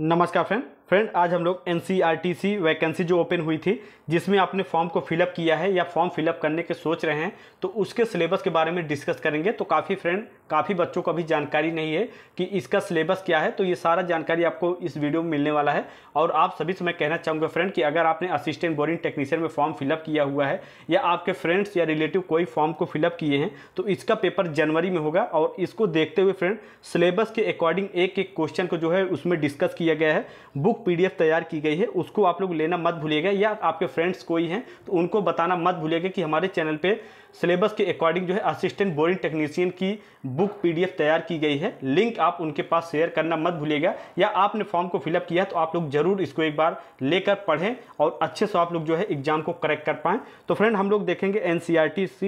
नमस्कार friend friend आज हम लोग एन सी वैकेंसी जो ओपन हुई थी जिसमें आपने फॉर्म को फिलअप किया है या फॉर्म फिलअप करने के सोच रहे हैं तो उसके सिलेबस के बारे में डिस्कस करेंगे तो काफ़ी फ्रेंड काफ़ी बच्चों को भी जानकारी नहीं है कि इसका सिलेबस क्या है तो ये सारा जानकारी आपको इस वीडियो में मिलने वाला है और आप सभी से मैं कहना चाहूँगा फ्रेंड कि अगर आपने असिस्टेंट बोरिंग टेक्नीशियन में फॉर्म फिलअप किया हुआ है या आपके फ्रेंड्स या रिलेटिव कोई फॉर्म को फिलअप किए हैं तो इसका पेपर जनवरी में होगा और इसको देखते हुए फ्रेंड सिलेबस के अकॉर्डिंग एक एक क्वेश्चन को जो है उसमें डिस्कस किया गया है बुक बुक पीडीएफ तैयार की गई है उसको आप लोग लेना मत भूलिएगा या आपके फ्रेंड्स कोई हैं तो उनको बताना मत भूलिएगा कि हमारे चैनल पे सिलेबस के अकॉर्डिंग जो है असिस्टेंट बोरिंग टेक्नीशियन की बुक पीडीएफ तैयार की गई है लिंक आप उनके पास शेयर करना मत भूलिएगा या आपने फॉर्म को फिलअप किया तो आप लोग जरूर इसको एक बार लेकर पढ़ें और अच्छे से आप लोग जो है एग्जाम को करेक्ट कर पाएँ तो फ्रेंड हम लोग देखेंगे एन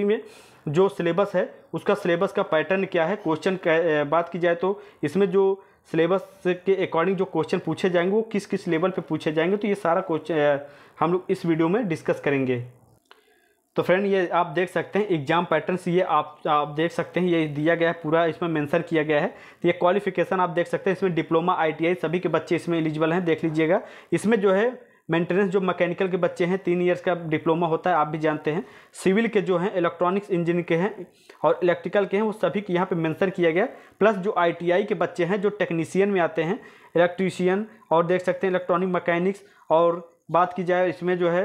में जो सिलेबस है उसका सिलेबस का पैटर्न क्या है क्वेश्चन बात की जाए तो इसमें जो सिलेबस के अकॉर्डिंग जो क्वेश्चन पूछे जाएंगे वो किस किस लेवल पे पूछे जाएंगे तो ये सारा क्वेश्चन हम लोग इस वीडियो में डिस्कस करेंगे तो फ्रेंड ये आप देख सकते हैं एग्जाम पैटर्न ये आप आप देख सकते हैं ये दिया गया है पूरा इसमें मेंशन किया गया है तो ये क्वालिफिकेशन आप देख सकते हैं इसमें डिप्लोमा आईटीआई सभी के बच्चे इसमें एलिजिबल हैं देख लीजिएगा इसमें जो है मेंटेनेंस जो मैकेनिकल के बच्चे हैं तीन ईयर्स का डिप्लोमा होता है आप भी जानते हैं सिविल के जो हैं इलेक्ट्रॉनिक्स इंजीनियर के हैं और इलेक्ट्रिकल के हैं वो सभी के यहाँ पे मेंशन किया गया प्लस जो आईटीआई के बच्चे हैं जो टेक्नीशियन में आते हैं इलेक्ट्रीशियन और देख सकते हैं इलेक्ट्रॉनिक मकैनिक्स और बात की जाए इसमें जो है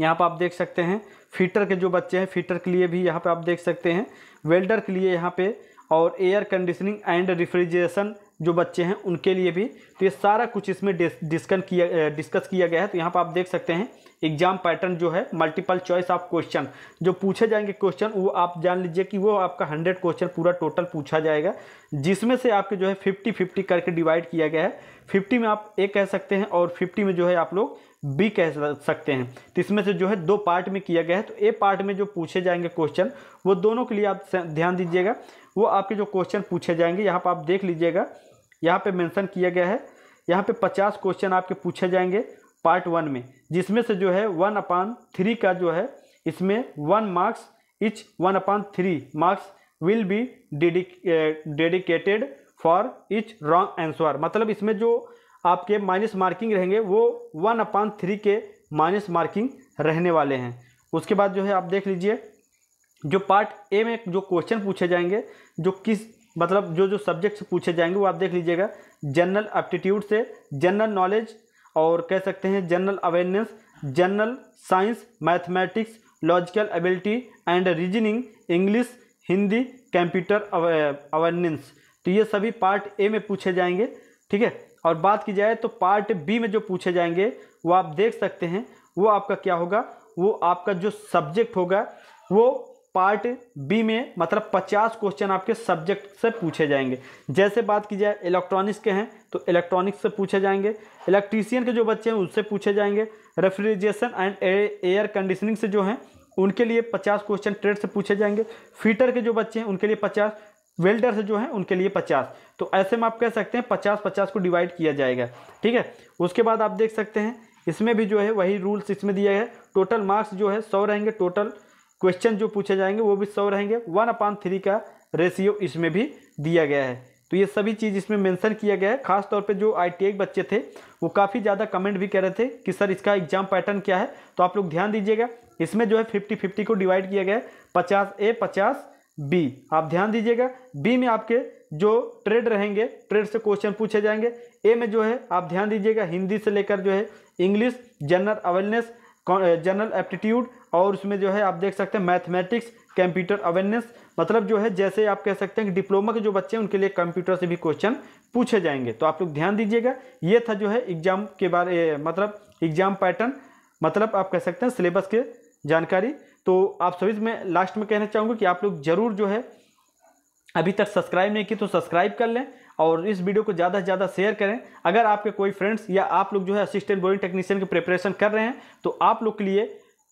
यहाँ पर आप देख सकते हैं फीटर के जो बच्चे हैं फीटर के लिए भी यहाँ पर आप देख सकते हैं वेल्डर के लिए यहाँ पर और एयर कंडीशनिंग एंड रिफ्रिजरेशन जो बच्चे हैं उनके लिए भी तो ये सारा कुछ इसमें डिस्कन किया डिस्कस किया गया है तो यहाँ पर आप देख सकते हैं एग्जाम पैटर्न जो है मल्टीपल चॉइस ऑफ क्वेश्चन जो पूछे जाएंगे क्वेश्चन वो आप जान लीजिए कि वो आपका हंड्रेड क्वेश्चन पूरा टोटल पूछा जाएगा जिसमें से आपके जो है फिफ्टी फिफ्टी करके डिवाइड किया गया है फिफ्टी में आप ए कह सकते हैं और फिफ्टी में जो है आप लोग बी कह सकते हैं तो इसमें से जो है दो पार्ट में किया गया है तो ए पार्ट में जो पूछे जाएंगे क्वेश्चन वो दोनों के लिए आप ध्यान दीजिएगा वो आपके जो क्वेश्चन पूछे जाएंगे यहाँ पर आप देख लीजिएगा यहाँ पे मेंशन किया गया है यहाँ पे 50 क्वेश्चन आपके पूछे जाएंगे पार्ट वन में जिसमें से जो है वन अपान थ्री का जो है इसमें one marks each one upon three marks will be dedicated for each wrong answer मतलब इसमें जो आपके माइनस मार्किंग रहेंगे वो वन अपान थ्री के माइनस मार्किंग रहने वाले हैं उसके बाद जो है आप देख लीजिए जो पार्ट ए में जो क्वेश्चन पूछे जाएंगे जो किस मतलब जो जो सब्जेक्ट्स पूछे जाएंगे वो आप देख लीजिएगा जनरल एप्टीट्यूड से जनरल नॉलेज और कह सकते हैं general awareness general science mathematics logical ability and reasoning English Hindi computer awareness तो ये सभी पार्ट ए में पूछे जाएंगे ठीक है और बात की जाए तो पार्ट बी में जो पूछे जाएंगे वो आप देख सकते हैं वो आपका क्या होगा वो आपका जो सब्जेक्ट होगा वो पार्ट बी में मतलब 50 क्वेश्चन आपके सब्जेक्ट से पूछे जाएंगे जैसे बात की जाए इलेक्ट्रॉनिक्स के हैं तो इलेक्ट्रॉनिक्स से पूछे जाएंगे इलेक्ट्रीसियन के जो बच्चे हैं उनसे पूछे जाएंगे रेफ्रिजरेशन एंड एयर कंडीशनिंग से जो हैं उनके लिए पचास क्वेश्चन ट्रेड से पूछे जाएंगे फीटर के जो बच्चे हैं उनके लिए पचास वेल्डर से जो है उनके लिए पचास तो ऐसे में आप कह सकते हैं पचास पचास को डिवाइड किया जाएगा ठीक है उसके बाद आप देख सकते हैं इसमें भी जो है वही रूल्स इसमें दिया है टोटल मार्क्स जो है सौ रहेंगे टोटल क्वेश्चन जो पूछे जाएंगे वो भी सौ रहेंगे वन अपान थ्री का रेशियो इसमें भी दिया गया है तो ये सभी चीज़ इसमें मेंशन किया गया है खास तौर पे जो आई टी बच्चे थे वो काफ़ी ज़्यादा कमेंट भी कर रहे थे कि सर इसका एग्जाम पैटर्न क्या है तो आप लोग ध्यान दीजिएगा इसमें जो है फिफ्टी फिफ्टी को डिवाइड किया गया है पचास ए पचास बी आप ध्यान दीजिएगा बी में आपके जो ट्रेड रहेंगे ट्रेड से क्वेश्चन पूछे जाएंगे ए में जो है आप ध्यान दीजिएगा हिंदी से लेकर जो है English general awareness general aptitude और उसमें जो है आप देख सकते हैं मैथमेटिक्स कंप्यूटर अवेयरनेस मतलब जो है जैसे आप कह सकते हैं कि डिप्लोमा के जो बच्चे हैं उनके लिए कंप्यूटर से भी क्वेश्चन पूछे जाएंगे तो आप लोग ध्यान दीजिएगा ये था जो है एग्जाम के बारे मतलब एग्जाम पैटर्न मतलब आप कह सकते हैं सिलेबस के जानकारी तो आप सभी में लास्ट में कहना चाहूँगा कि आप लोग जरूर जो है अभी तक सब्सक्राइब नहीं की तो सब्सक्राइब कर लें और इस वीडियो को ज़्यादा से ज़्यादा शेयर करें अगर आपके कोई फ्रेंड्स या आप लोग जो है असिस्टेंट बोरिंग टेक्नीशियन की प्रिपरेशन कर रहे हैं तो आप लोग के लिए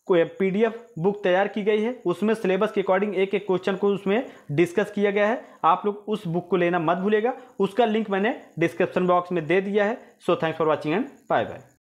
कोई पी बुक तैयार की गई है उसमें सिलेबस के अकॉर्डिंग एक एक क्वेश्चन को उसमें डिस्कस किया गया है आप लोग उस बुक को लेना मत भूलेगा उसका लिंक मैंने डिस्क्रिप्शन बॉक्स में दे दिया है so thanks for watching and bye bye